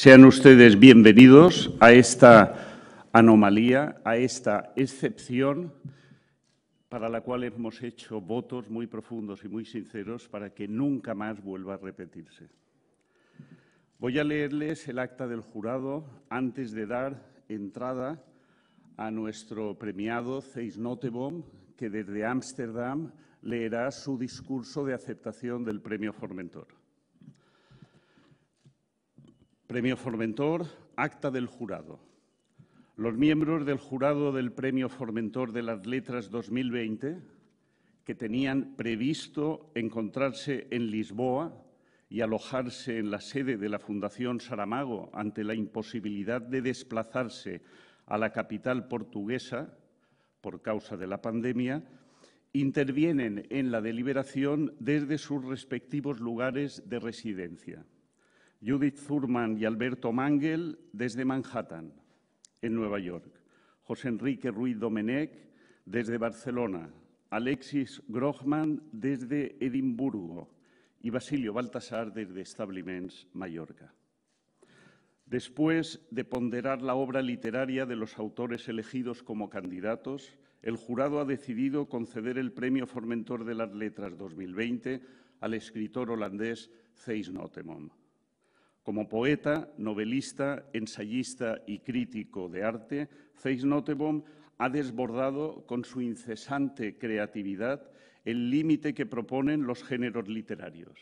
Sean ustedes bienvenidos a esta anomalía, a esta excepción para la cual hemos hecho votos muy profundos y muy sinceros para que nunca más vuelva a repetirse. Voy a leerles el acta del jurado antes de dar entrada a nuestro premiado Ceis Noteboom, que desde Ámsterdam leerá su discurso de aceptación del Premio Formentor. Premio Formentor, acta del jurado. Los miembros del jurado del Premio Formentor de las Letras 2020, que tenían previsto encontrarse en Lisboa y alojarse en la sede de la Fundación Saramago ante la imposibilidad de desplazarse a la capital portuguesa por causa de la pandemia, intervienen en la deliberación desde sus respectivos lugares de residencia. Judith Thurman y Alberto Mangel desde Manhattan, en Nueva York, José Enrique Ruiz Domenech desde Barcelona, Alexis Grochman desde Edimburgo Y Basilio Baltasar desde Establiments Mallorca. Después de ponderar la obra literaria de los autores elegidos como candidatos, el jurado ha decidido conceder el Premio Formentor de las Letras 2020 al escritor holandés Zeis Notemon. Como poeta, novelista, ensayista y crítico de arte, Zeis Nottebohm ha desbordado con su incesante creatividad el límite que proponen los géneros literarios.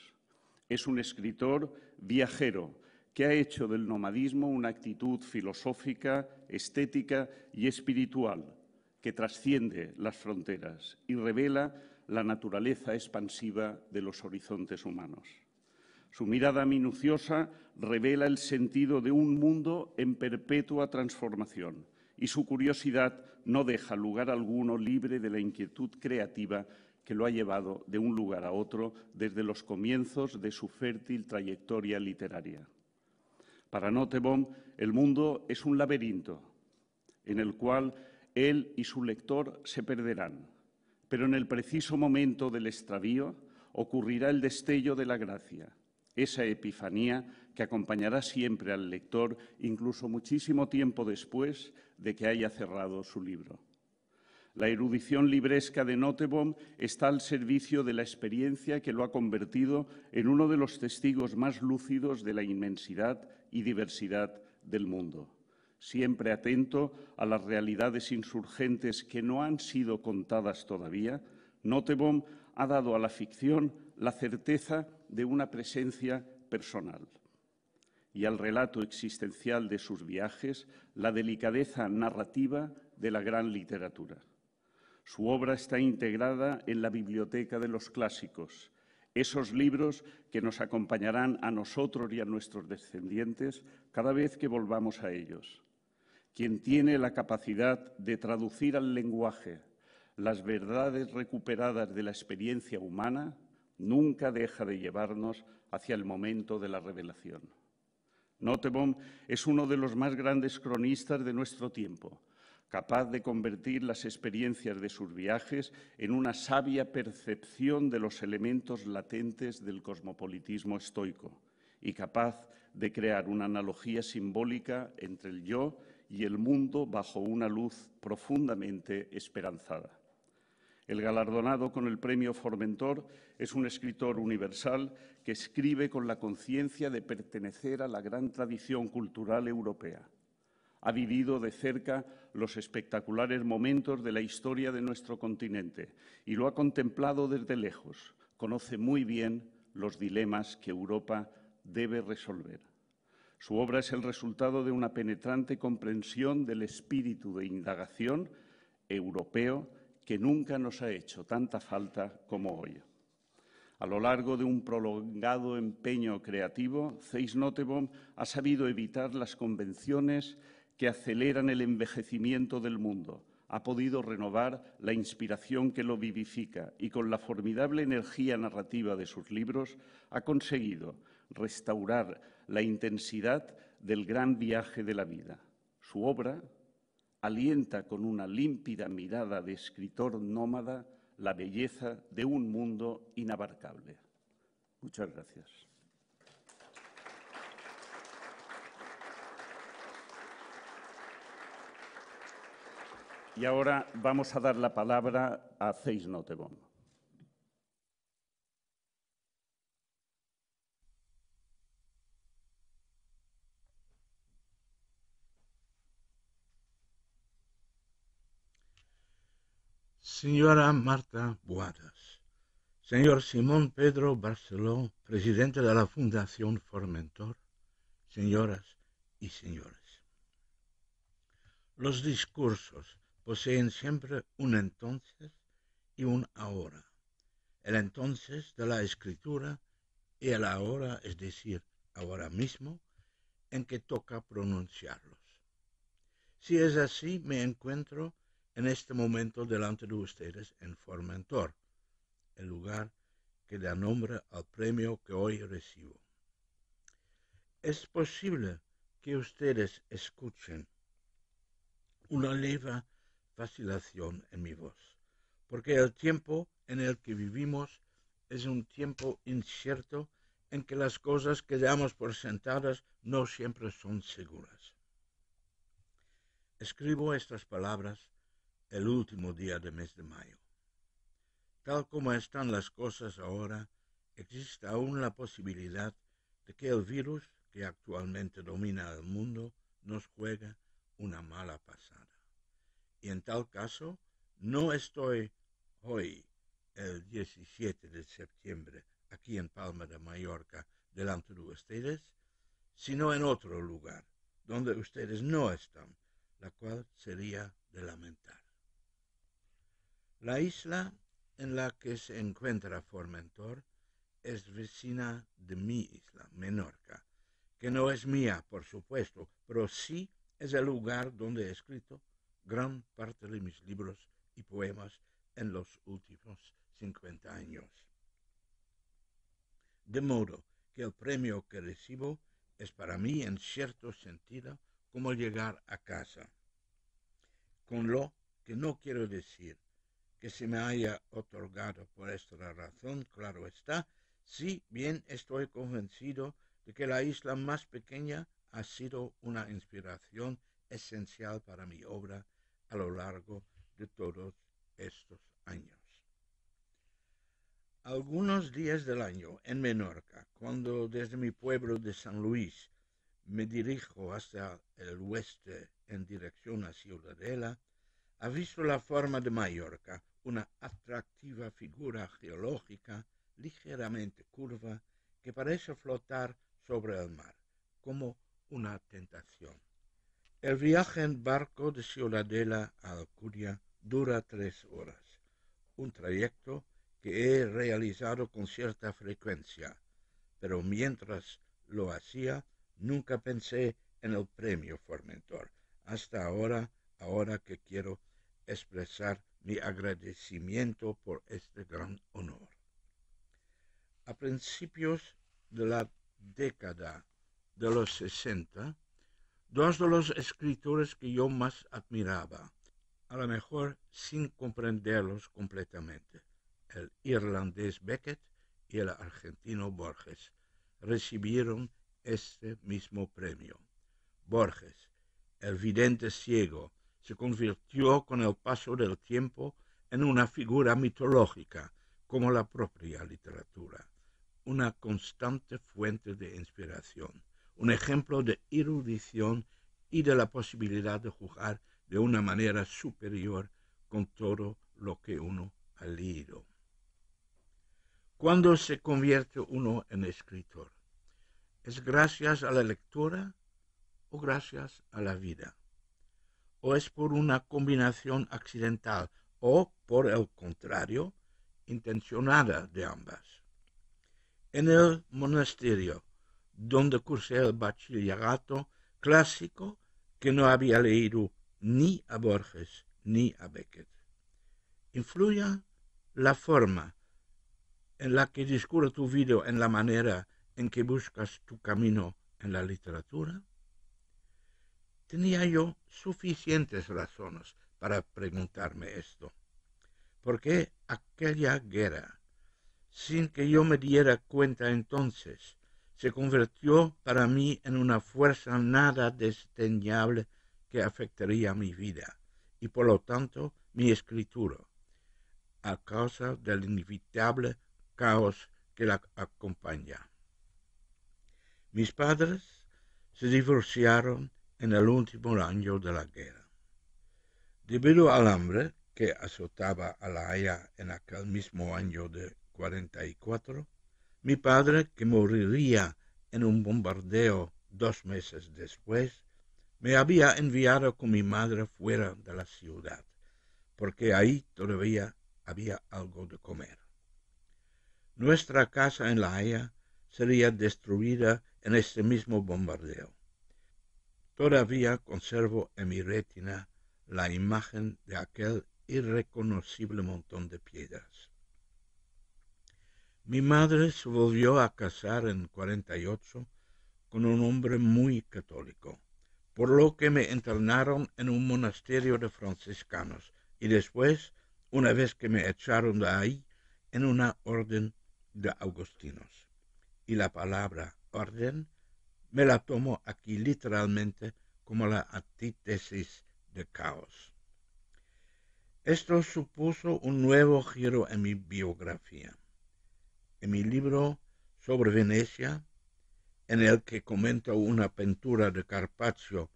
Es un escritor viajero que ha hecho del nomadismo una actitud filosófica, estética y espiritual que trasciende las fronteras y revela la naturaleza expansiva de los horizontes humanos. Su mirada minuciosa revela el sentido de un mundo en perpetua transformación y su curiosidad no deja lugar alguno libre de la inquietud creativa que lo ha llevado de un lugar a otro desde los comienzos de su fértil trayectoria literaria. Para Notebom, el mundo es un laberinto en el cual él y su lector se perderán, pero en el preciso momento del extravío ocurrirá el destello de la gracia esa epifanía que acompañará siempre al lector incluso muchísimo tiempo después de que haya cerrado su libro. La erudición libresca de Notebom está al servicio de la experiencia que lo ha convertido en uno de los testigos más lúcidos de la inmensidad y diversidad del mundo siempre atento a las realidades insurgentes que no han sido contadas todavía, Notebom ha dado a la ficción la certeza de una presencia personal y al relato existencial de sus viajes la delicadeza narrativa de la gran literatura. Su obra está integrada en la biblioteca de los clásicos, esos libros que nos acompañarán a nosotros y a nuestros descendientes cada vez que volvamos a ellos. Quien tiene la capacidad de traducir al lenguaje las verdades recuperadas de la experiencia humana, nunca deja de llevarnos hacia el momento de la revelación. Nottebohm es uno de los más grandes cronistas de nuestro tiempo, capaz de convertir las experiencias de sus viajes en una sabia percepción de los elementos latentes del cosmopolitismo estoico y capaz de crear una analogía simbólica entre el yo y el mundo bajo una luz profundamente esperanzada. El galardonado con el premio Formentor es un escritor universal que escribe con la conciencia de pertenecer a la gran tradición cultural europea. Ha vivido de cerca los espectaculares momentos de la historia de nuestro continente y lo ha contemplado desde lejos. Conoce muy bien los dilemas que Europa debe resolver. Su obra es el resultado de una penetrante comprensión del espíritu de indagación europeo que nunca nos ha hecho tanta falta como hoy. A lo largo de un prolongado empeño creativo, Zeiss Notebom ha sabido evitar las convenciones que aceleran el envejecimiento del mundo. Ha podido renovar la inspiración que lo vivifica y con la formidable energía narrativa de sus libros ha conseguido restaurar la intensidad del gran viaje de la vida. Su obra, alienta con una límpida mirada de escritor nómada la belleza de un mundo inabarcable. Muchas gracias. Y ahora vamos a dar la palabra a Ceis Notebom. señora Marta Boadas, señor Simón Pedro Barceló, presidente de la Fundación Formentor, señoras y señores. Los discursos poseen siempre un entonces y un ahora. El entonces de la escritura y el ahora, es decir, ahora mismo, en que toca pronunciarlos. Si es así, me encuentro en este momento delante de ustedes en Formentor, el lugar que da nombre al premio que hoy recibo. Es posible que ustedes escuchen una leve vacilación en mi voz, porque el tiempo en el que vivimos es un tiempo incierto en que las cosas que damos por sentadas no siempre son seguras. Escribo estas palabras el último día del mes de mayo. Tal como están las cosas ahora, existe aún la posibilidad de que el virus que actualmente domina el mundo nos juega una mala pasada. Y en tal caso, no estoy hoy, el 17 de septiembre, aquí en Palma de Mallorca, delante de ustedes, sino en otro lugar, donde ustedes no están, la cual sería de lamentar. La isla en la que se encuentra Formentor es vecina de mi isla, Menorca, que no es mía, por supuesto, pero sí es el lugar donde he escrito gran parte de mis libros y poemas en los últimos 50 años. De modo que el premio que recibo es para mí, en cierto sentido, como llegar a casa. Con lo que no quiero decir que se me haya otorgado por esta razón, claro está, si bien estoy convencido de que la isla más pequeña ha sido una inspiración esencial para mi obra a lo largo de todos estos años. Algunos días del año en Menorca, cuando desde mi pueblo de San Luis me dirijo hacia el oeste en dirección a Ciudadela, ha visto la forma de Mallorca, una atractiva figura geológica ligeramente curva que parece flotar sobre el mar, como una tentación. El viaje en barco de Ciudadela a Alcudia dura tres horas, un trayecto que he realizado con cierta frecuencia, pero mientras lo hacía nunca pensé en el premio Formentor, hasta ahora, ahora que quiero expresar mi agradecimiento por este gran honor. A principios de la década de los 60, dos de los escritores que yo más admiraba, a lo mejor sin comprenderlos completamente, el irlandés Beckett y el argentino Borges, recibieron este mismo premio. Borges, el vidente ciego, se convirtió con el paso del tiempo en una figura mitológica, como la propia literatura, una constante fuente de inspiración, un ejemplo de erudición y de la posibilidad de jugar de una manera superior con todo lo que uno ha leído. ¿Cuándo se convierte uno en escritor? ¿Es gracias a la lectura o gracias a la vida? o es por una combinación accidental o, por el contrario, intencionada de ambas. En el monasterio, donde cursé el bachillerato clásico, que no había leído ni a Borges ni a Beckett. Influye la forma en la que discurre tu vida en la manera en que buscas tu camino en la literatura? Tenía yo suficientes razones para preguntarme esto. porque aquella guerra, sin que yo me diera cuenta entonces, se convirtió para mí en una fuerza nada desdeñable que afectaría mi vida y por lo tanto mi escritura, a causa del inevitable caos que la acompaña? Mis padres se divorciaron en el último año de la guerra. Debido al hambre que azotaba a La Haya en aquel mismo año de 44, mi padre, que moriría en un bombardeo dos meses después, me había enviado con mi madre fuera de la ciudad, porque ahí todavía había algo de comer. Nuestra casa en La Haya sería destruida en ese mismo bombardeo. Todavía conservo en mi retina la imagen de aquel irreconocible montón de piedras. Mi madre se volvió a casar en 48 con un hombre muy católico, por lo que me internaron en un monasterio de franciscanos y después, una vez que me echaron de ahí, en una orden de agustinos. Y la palabra orden me la tomo aquí literalmente como la antítesis de caos. Esto supuso un nuevo giro en mi biografía. En mi libro sobre Venecia, en el que comento una pintura de Carpaccio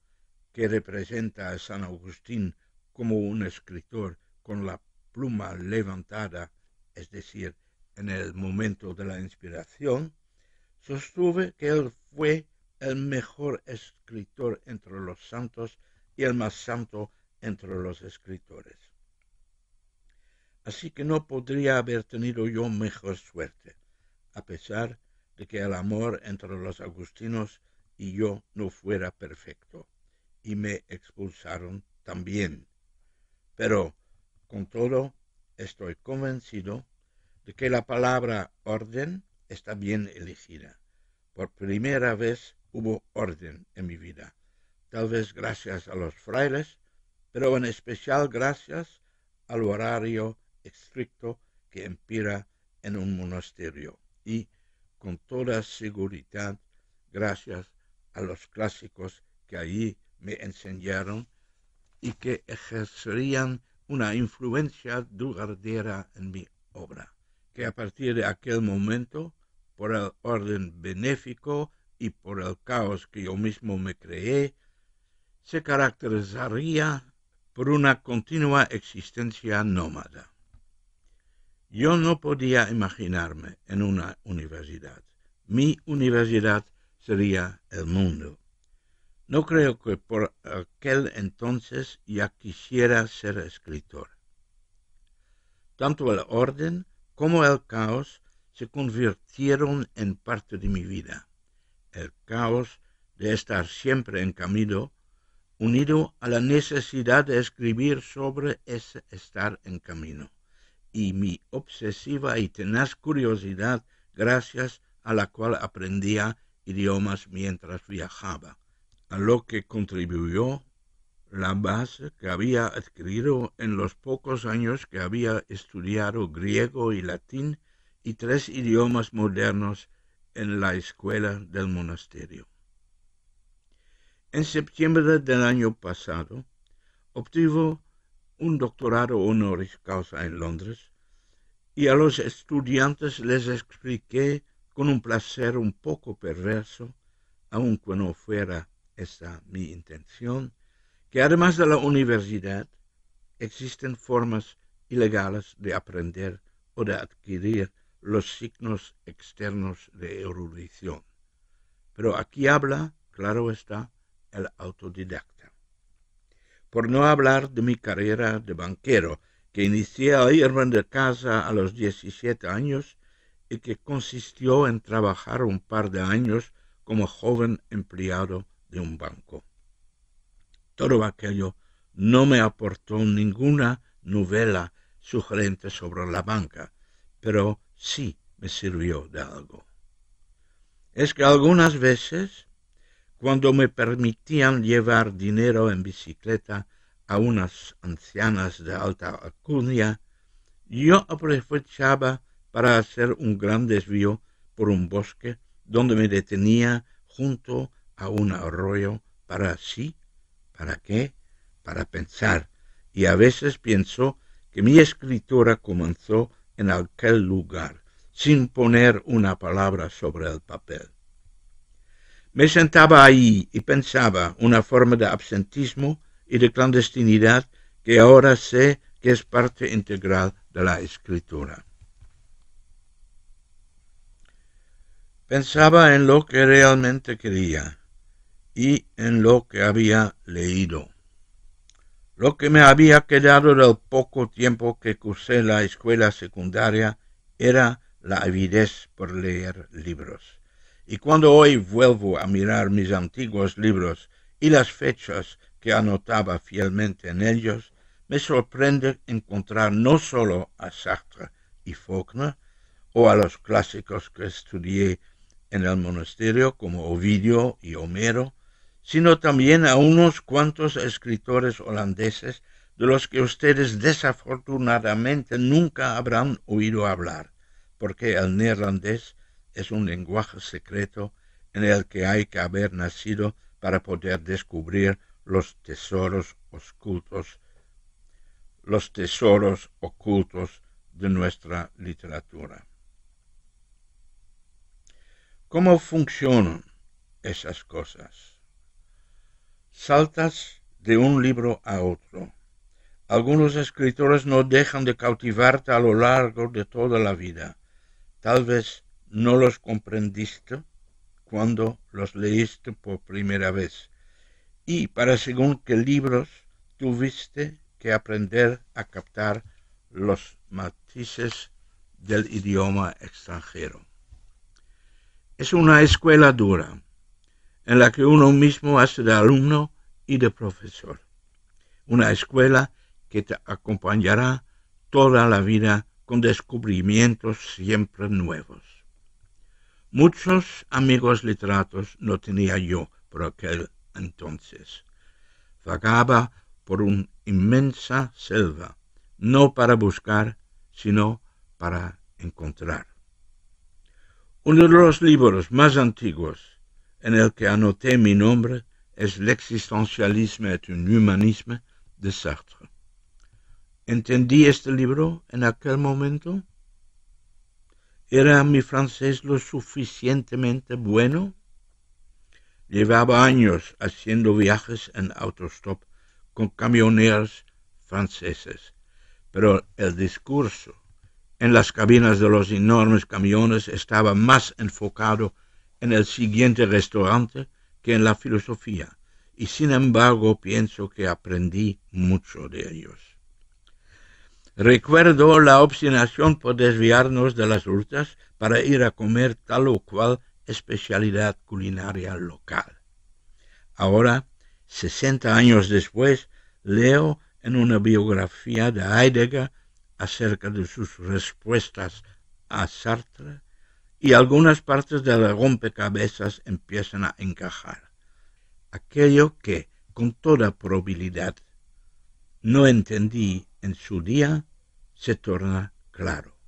que representa a San Agustín como un escritor con la pluma levantada, es decir, en el momento de la inspiración, sostuve que él fue el mejor escritor entre los santos y el más santo entre los escritores. Así que no podría haber tenido yo mejor suerte, a pesar de que el amor entre los agustinos y yo no fuera perfecto, y me expulsaron también. Pero, con todo, estoy convencido de que la palabra orden está bien elegida. Por primera vez hubo orden en mi vida, tal vez gracias a los frailes, pero en especial gracias al horario estricto que empira en un monasterio y, con toda seguridad, gracias a los clásicos que allí me enseñaron y que ejercerían una influencia duradera en mi obra, que a partir de aquel momento, por el orden benéfico y por el caos que yo mismo me creé, se caracterizaría por una continua existencia nómada. Yo no podía imaginarme en una universidad. Mi universidad sería el mundo. No creo que por aquel entonces ya quisiera ser escritor. Tanto el orden como el caos se convirtieron en parte de mi vida el caos de estar siempre en camino, unido a la necesidad de escribir sobre ese estar en camino, y mi obsesiva y tenaz curiosidad gracias a la cual aprendía idiomas mientras viajaba, a lo que contribuyó la base que había adquirido en los pocos años que había estudiado griego y latín y tres idiomas modernos en la escuela del monasterio. En septiembre del año pasado, obtuvo un doctorado honoris causa en Londres y a los estudiantes les expliqué con un placer un poco perverso, aunque no fuera esa mi intención, que además de la universidad existen formas ilegales de aprender o de adquirir los signos externos de erudición. Pero aquí habla, claro está, el autodidacta. Por no hablar de mi carrera de banquero, que inicié a irme de casa a los 17 años y que consistió en trabajar un par de años como joven empleado de un banco. Todo aquello no me aportó ninguna novela sugerente sobre la banca, pero sí me sirvió de algo. Es que algunas veces, cuando me permitían llevar dinero en bicicleta a unas ancianas de alta alcurnia, yo aprovechaba para hacer un gran desvío por un bosque donde me detenía junto a un arroyo para sí, para qué, para pensar, y a veces pienso que mi escritura comenzó en aquel lugar, sin poner una palabra sobre el papel. Me sentaba ahí y pensaba una forma de absentismo y de clandestinidad que ahora sé que es parte integral de la escritura. Pensaba en lo que realmente quería y en lo que había leído lo que me había quedado del poco tiempo que cursé la escuela secundaria era la avidez por leer libros. Y cuando hoy vuelvo a mirar mis antiguos libros y las fechas que anotaba fielmente en ellos, me sorprende encontrar no solo a Sartre y Faulkner, o a los clásicos que estudié en el monasterio como Ovidio y Homero, sino también a unos cuantos escritores holandeses de los que ustedes desafortunadamente nunca habrán oído hablar, porque el neerlandés es un lenguaje secreto en el que hay que haber nacido para poder descubrir los tesoros ocultos, los tesoros ocultos de nuestra literatura. ¿Cómo funcionan esas cosas? Saltas de un libro a otro. Algunos escritores no dejan de cautivarte a lo largo de toda la vida. Tal vez no los comprendiste cuando los leíste por primera vez. Y para según qué libros tuviste que aprender a captar los matices del idioma extranjero. Es una escuela dura, en la que uno mismo hace de alumno de profesor. Una escuela que te acompañará toda la vida con descubrimientos siempre nuevos. Muchos amigos literatos no tenía yo por aquel entonces. Vagaba por una inmensa selva, no para buscar, sino para encontrar. Uno de los libros más antiguos en el que anoté mi nombre es l'existentialisme et un humanisme de Sartre. ¿Entendí este libro en aquel momento? ¿Era mi francés lo suficientemente bueno? Llevaba años haciendo viajes en autostop con camioneros franceses, pero el discurso en las cabinas de los enormes camiones estaba más enfocado en el siguiente restaurante que en la filosofía, y sin embargo pienso que aprendí mucho de ellos. Recuerdo la obstinación por desviarnos de las rutas para ir a comer tal o cual especialidad culinaria local. Ahora, 60 años después, leo en una biografía de Heidegger acerca de sus respuestas a Sartre y algunas partes de la rompecabezas empiezan a encajar. Aquello que, con toda probabilidad, no entendí en su día, se torna claro.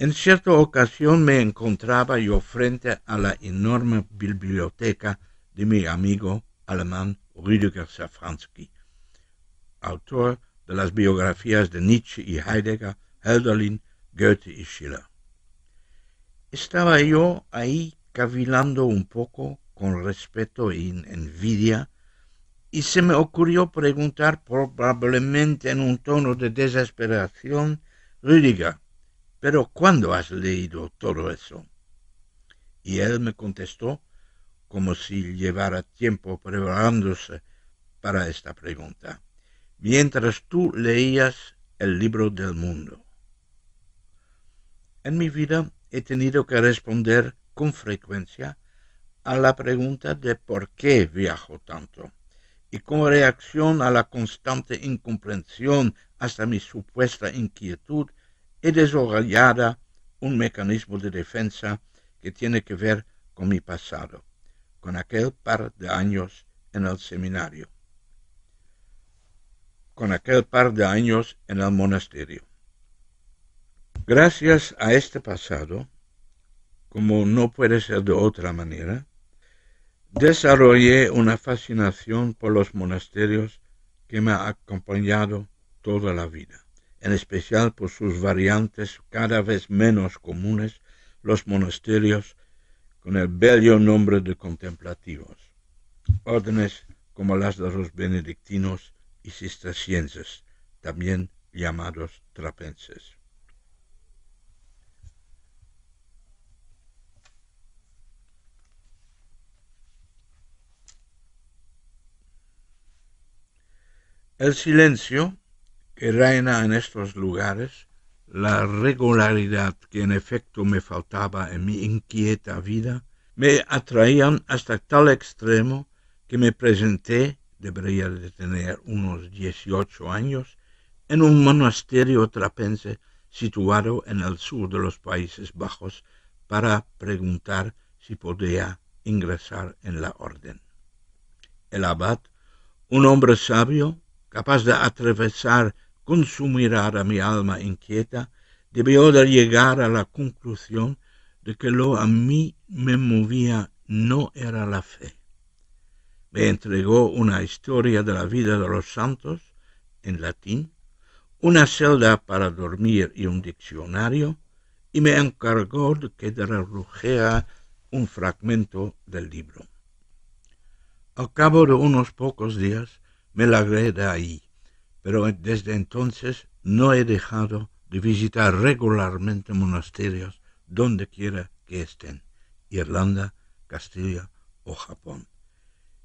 En cierta ocasión me encontraba yo frente a la enorme biblioteca de mi amigo alemán Rüdiger Safransky, autor de las biografías de Nietzsche y Heidegger, Hölderlin, Goethe y Schiller. Estaba yo ahí cavilando un poco con respeto y e envidia, y se me ocurrió preguntar probablemente en un tono de desesperación, Rüdiger, ¿pero cuándo has leído todo eso? Y él me contestó, como si llevara tiempo preparándose para esta pregunta, mientras tú leías el libro del mundo. En mi vida he tenido que responder con frecuencia a la pregunta de por qué viajo tanto. Y como reacción a la constante incomprensión hasta mi supuesta inquietud, he desarrollado un mecanismo de defensa que tiene que ver con mi pasado, con aquel par de años en el seminario, con aquel par de años en el monasterio. Gracias a este pasado, como no puede ser de otra manera, desarrollé una fascinación por los monasterios que me ha acompañado toda la vida, en especial por sus variantes cada vez menos comunes, los monasterios con el bello nombre de contemplativos, órdenes como las de los benedictinos y cistercienses, también llamados trapenses. El silencio que reina en estos lugares, la regularidad que en efecto me faltaba en mi inquieta vida, me atraían hasta tal extremo que me presenté, debería de tener unos 18 años, en un monasterio trapense situado en el sur de los Países Bajos para preguntar si podía ingresar en la orden. El abad, un hombre sabio, capaz de atravesar, su mirada mi alma inquieta, debió de llegar a la conclusión de que lo a mí me movía no era la fe. Me entregó una historia de la vida de los santos, en latín, una celda para dormir y un diccionario, y me encargó de que derrujea un fragmento del libro. Al cabo de unos pocos días, me lagré de ahí, pero desde entonces no he dejado de visitar regularmente monasterios donde quiera que estén, Irlanda, Castilla o Japón.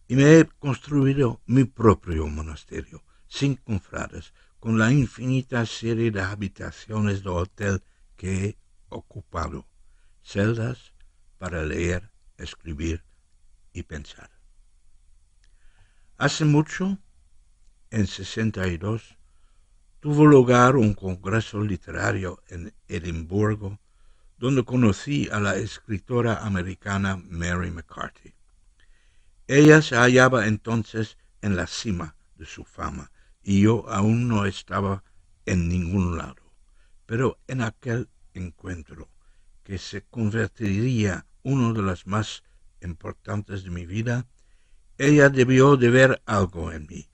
Y me he construido mi propio monasterio, sin confrades, con la infinita serie de habitaciones de hotel que he ocupado, celdas para leer, escribir y pensar. Hace mucho en 62, tuvo lugar un congreso literario en Edimburgo, donde conocí a la escritora americana Mary McCarthy. Ella se hallaba entonces en la cima de su fama y yo aún no estaba en ningún lado, pero en aquel encuentro, que se convertiría uno de los más importantes de mi vida, ella debió de ver algo en mí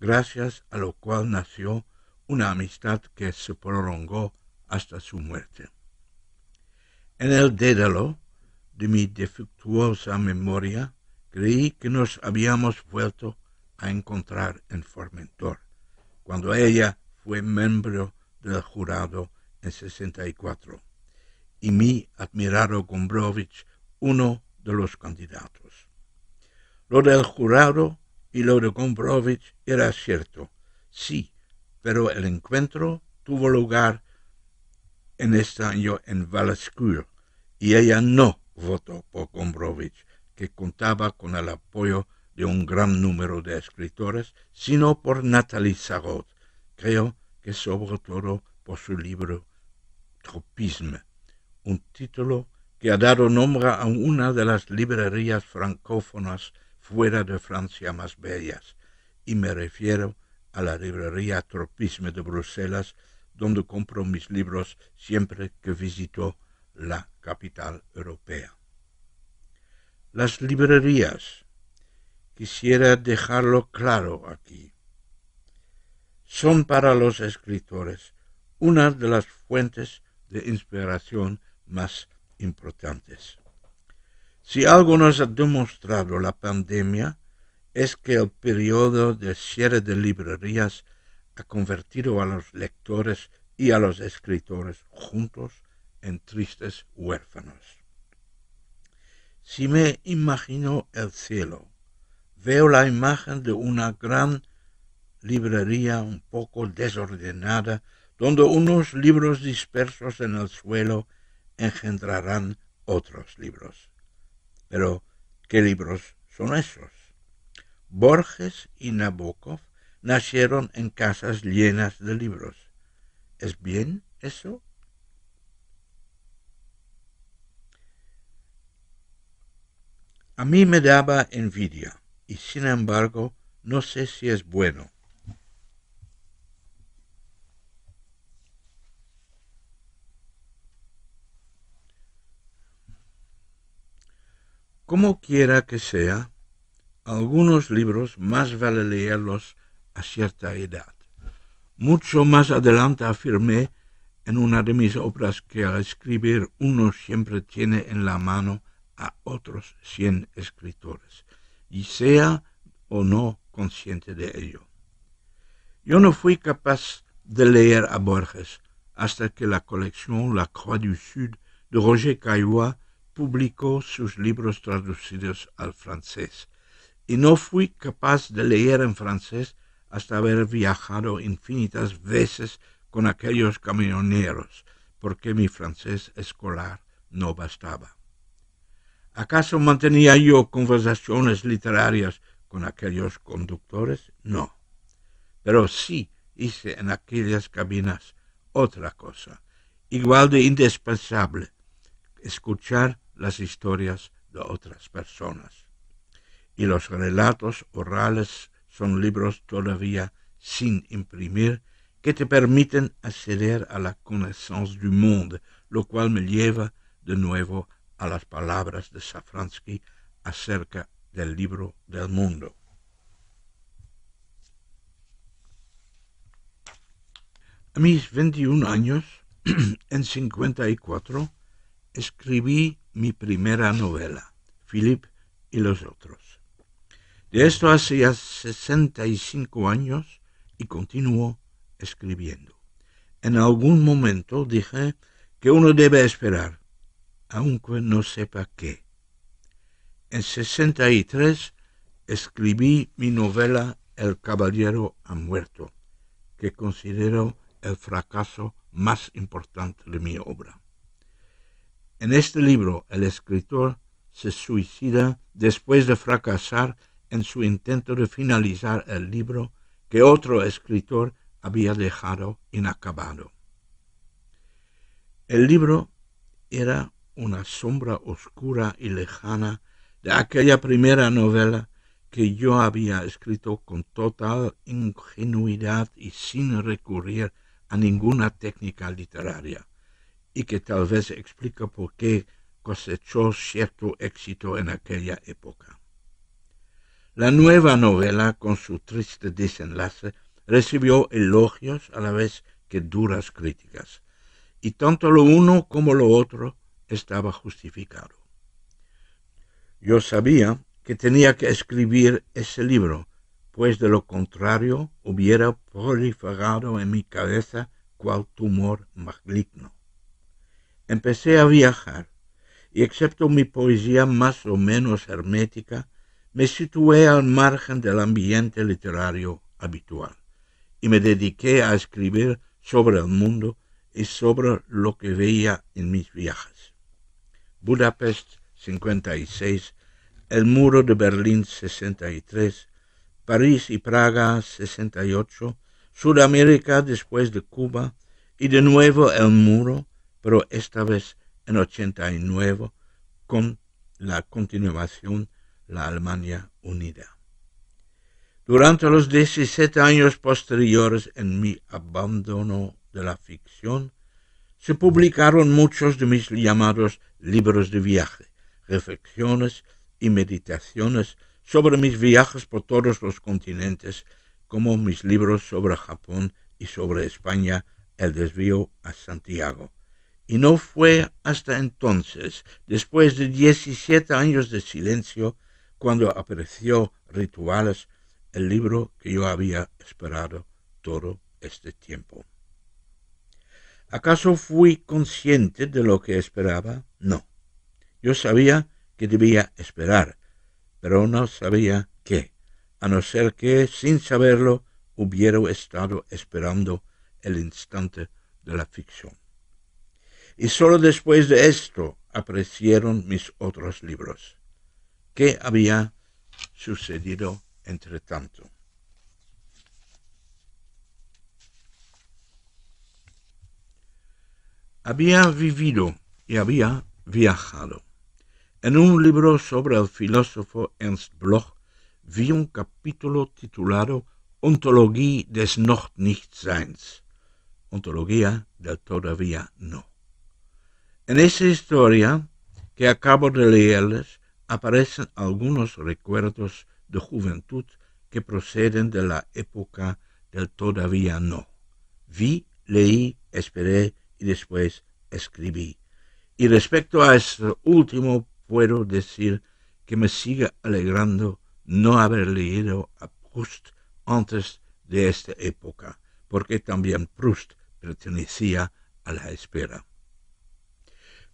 gracias a lo cual nació una amistad que se prolongó hasta su muerte. En el dédalo de mi defectuosa memoria, creí que nos habíamos vuelto a encontrar en Formentor, cuando ella fue miembro del jurado en 64, y mi admirado gombrovich uno de los candidatos. Lo del jurado y lo de Gombrowicz era cierto. Sí, pero el encuentro tuvo lugar en este año en Valascur y ella no votó por Gombrowicz, que contaba con el apoyo de un gran número de escritores, sino por Natalie Zagot. creo que sobre todo por su libro Tropisme, un título que ha dado nombre a una de las librerías francófonas fuera de Francia más bellas, y me refiero a la librería Tropisme de Bruselas, donde compro mis libros siempre que visito la capital europea. Las librerías, quisiera dejarlo claro aquí, son para los escritores una de las fuentes de inspiración más importantes. Si algo nos ha demostrado la pandemia es que el periodo de cierre de librerías ha convertido a los lectores y a los escritores juntos en tristes huérfanos. Si me imagino el cielo, veo la imagen de una gran librería un poco desordenada, donde unos libros dispersos en el suelo engendrarán otros libros. Pero, ¿qué libros son esos? Borges y Nabokov nacieron en casas llenas de libros. ¿Es bien eso? A mí me daba envidia, y sin embargo, no sé si es bueno Como quiera que sea, algunos libros más vale leerlos a cierta edad. Mucho más adelante afirmé en una de mis obras que al escribir uno siempre tiene en la mano a otros cien escritores, y sea o no consciente de ello. Yo no fui capaz de leer a Borges hasta que la colección La Croix du Sud de Roger Caillois publicó sus libros traducidos al francés, y no fui capaz de leer en francés hasta haber viajado infinitas veces con aquellos camioneros, porque mi francés escolar no bastaba. ¿Acaso mantenía yo conversaciones literarias con aquellos conductores? No. Pero sí hice en aquellas cabinas otra cosa, igual de indispensable, escuchar las historias de otras personas. Y los relatos orales son libros todavía sin imprimir que te permiten acceder a la connaissance du monde, lo cual me lleva de nuevo a las palabras de Safransky acerca del libro del mundo. A mis 21 años, en 54, escribí mi primera novela, Philip y los otros. De esto hace ya 65 años y continúo escribiendo. En algún momento dije que uno debe esperar, aunque no sepa qué. En 63 escribí mi novela El Caballero ha muerto, que considero el fracaso más importante de mi obra. En este libro el escritor se suicida después de fracasar en su intento de finalizar el libro que otro escritor había dejado inacabado. El libro era una sombra oscura y lejana de aquella primera novela que yo había escrito con total ingenuidad y sin recurrir a ninguna técnica literaria y que tal vez explica por qué cosechó cierto éxito en aquella época. La nueva novela, con su triste desenlace, recibió elogios a la vez que duras críticas, y tanto lo uno como lo otro estaba justificado. Yo sabía que tenía que escribir ese libro, pues de lo contrario hubiera proliferado en mi cabeza cual tumor maligno. Empecé a viajar y excepto mi poesía más o menos hermética, me situé al margen del ambiente literario habitual y me dediqué a escribir sobre el mundo y sobre lo que veía en mis viajes. Budapest 56, el muro de Berlín 63, París y Praga 68, Sudamérica después de Cuba y de nuevo el muro pero esta vez en 89 con la continuación la Alemania Unida. Durante los 17 años posteriores en mi abandono de la ficción, se publicaron muchos de mis llamados libros de viaje, reflexiones y meditaciones sobre mis viajes por todos los continentes, como mis libros sobre Japón y sobre España, El desvío a Santiago y no fue hasta entonces, después de 17 años de silencio, cuando apareció Rituales, el libro que yo había esperado todo este tiempo. ¿Acaso fui consciente de lo que esperaba? No. Yo sabía que debía esperar, pero no sabía qué, a no ser que, sin saberlo, hubiera estado esperando el instante de la ficción y solo después de esto apreciaron mis otros libros. ¿Qué había sucedido entre tanto? Había vivido y había viajado. En un libro sobre el filósofo Ernst Bloch vi un capítulo titulado Ontologie des Noch Nichtseins, Ontología del Todavía No. En esa historia que acabo de leerles aparecen algunos recuerdos de juventud que proceden de la época del todavía no. Vi, leí, esperé y después escribí. Y respecto a este último, puedo decir que me sigue alegrando no haber leído a Proust antes de esta época, porque también Proust pertenecía a la espera.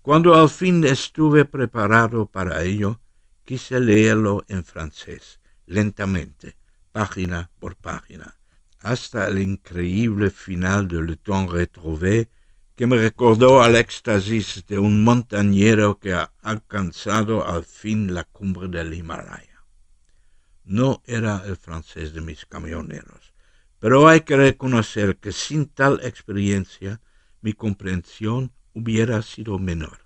Cuando al fin estuve preparado para ello, quise leerlo en francés, lentamente, página por página, hasta el increíble final de Le Temps Retrouvé, que me recordó al éxtasis de un montañero que ha alcanzado al fin la cumbre del Himalaya. No era el francés de mis camioneros, pero hay que reconocer que sin tal experiencia mi comprensión hubiera sido menor.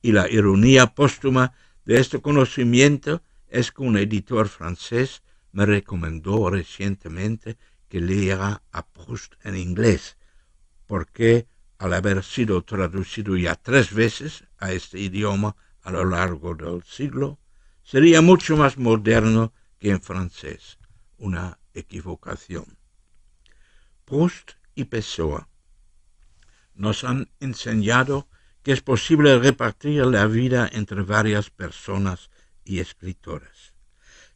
Y la ironía póstuma de este conocimiento es que un editor francés me recomendó recientemente que leyera a Proust en inglés, porque al haber sido traducido ya tres veces a este idioma a lo largo del siglo, sería mucho más moderno que en francés, una equivocación. Proust y Pessoa nos han enseñado que es posible repartir la vida entre varias personas y escritoras.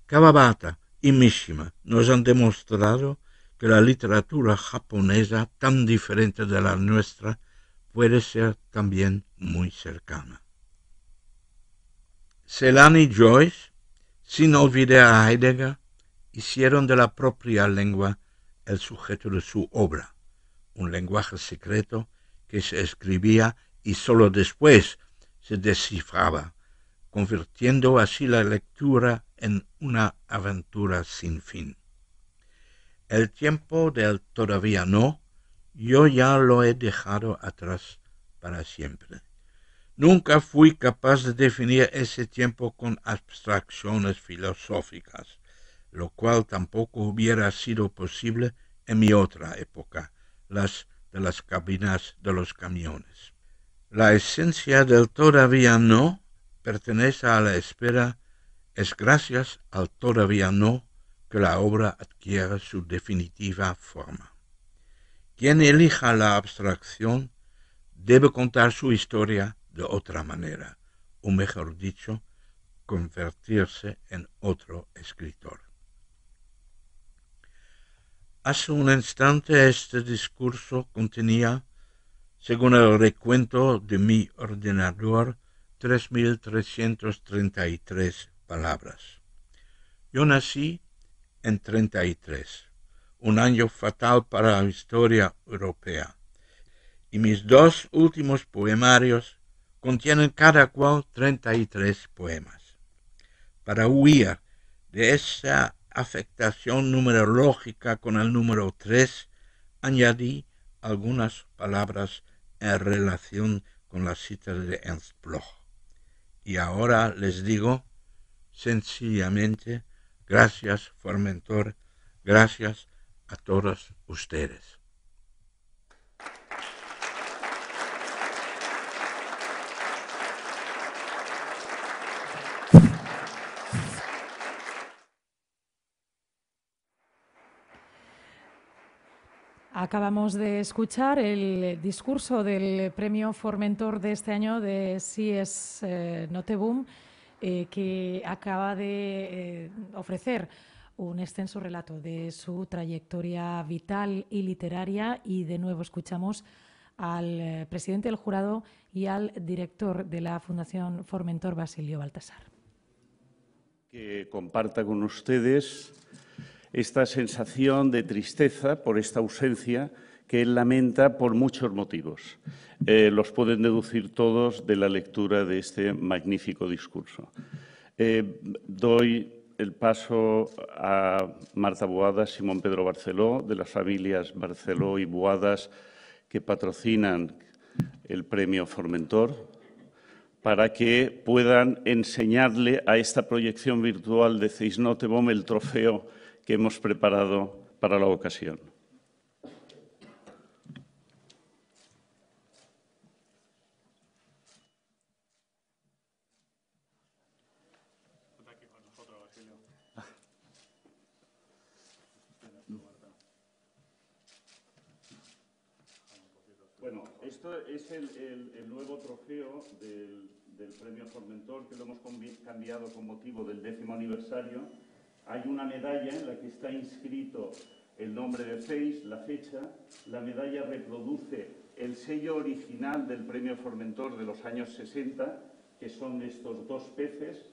Kawabata y Mishima nos han demostrado que la literatura japonesa, tan diferente de la nuestra, puede ser también muy cercana. Selani y Joyce, sin olvidar a Heidegger, hicieron de la propia lengua el sujeto de su obra, un lenguaje secreto que se escribía y sólo después se descifraba, convirtiendo así la lectura en una aventura sin fin. El tiempo del todavía no, yo ya lo he dejado atrás para siempre. Nunca fui capaz de definir ese tiempo con abstracciones filosóficas, lo cual tampoco hubiera sido posible en mi otra época, las de las cabinas de los camiones. La esencia del todavía no pertenece a la espera, es gracias al todavía no que la obra adquiera su definitiva forma. Quien elija la abstracción debe contar su historia de otra manera, o mejor dicho, convertirse en otro escritor. Hace un instante este discurso contenía, según el recuento de mi ordenador, 3.333 palabras. Yo nací en 33, un año fatal para la historia europea, y mis dos últimos poemarios contienen cada cual 33 poemas. Para huir de esa afectación numerológica con el número 3, añadí algunas palabras en relación con la cita de Ernst Y ahora les digo, sencillamente, gracias Formentor, gracias a todos ustedes. Acabamos de escuchar el discurso del premio Formentor de este año de Si es eh, Noteboom, eh, que acaba de eh, ofrecer un extenso relato de su trayectoria vital y literaria y de nuevo escuchamos al presidente del jurado y al director de la Fundación Formentor, Basilio Baltasar. Que comparta con ustedes esta sensación de tristeza por esta ausencia que él lamenta por muchos motivos. Eh, los pueden deducir todos de la lectura de este magnífico discurso. Eh, doy el paso a Marta Boada, Simón Pedro Barceló, de las familias Barceló y Boadas que patrocinan el premio Formentor, para que puedan enseñarle a esta proyección virtual de Cisnotebom el trofeo que hemos preparado para la ocasión. es el, es el, nuevo trofeo del, del, premio Formentor que lo hemos cambiado con motivo del décimo aniversario hay una medalla en la que está inscrito el nombre de Feis, la fecha. La medalla reproduce el sello original del premio Formentor de los años 60, que son estos dos peces.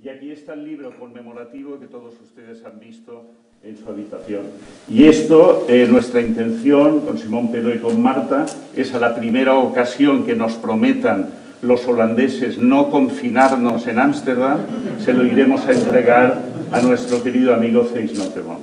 Y aquí está el libro conmemorativo que todos ustedes han visto en su habitación. Y esto, eh, nuestra intención con Simón Pedro y con Marta, es a la primera ocasión que nos prometan los holandeses no confinarnos en Ámsterdam, se lo iremos a entregar a nuestro querido amigo Ceis Montemón.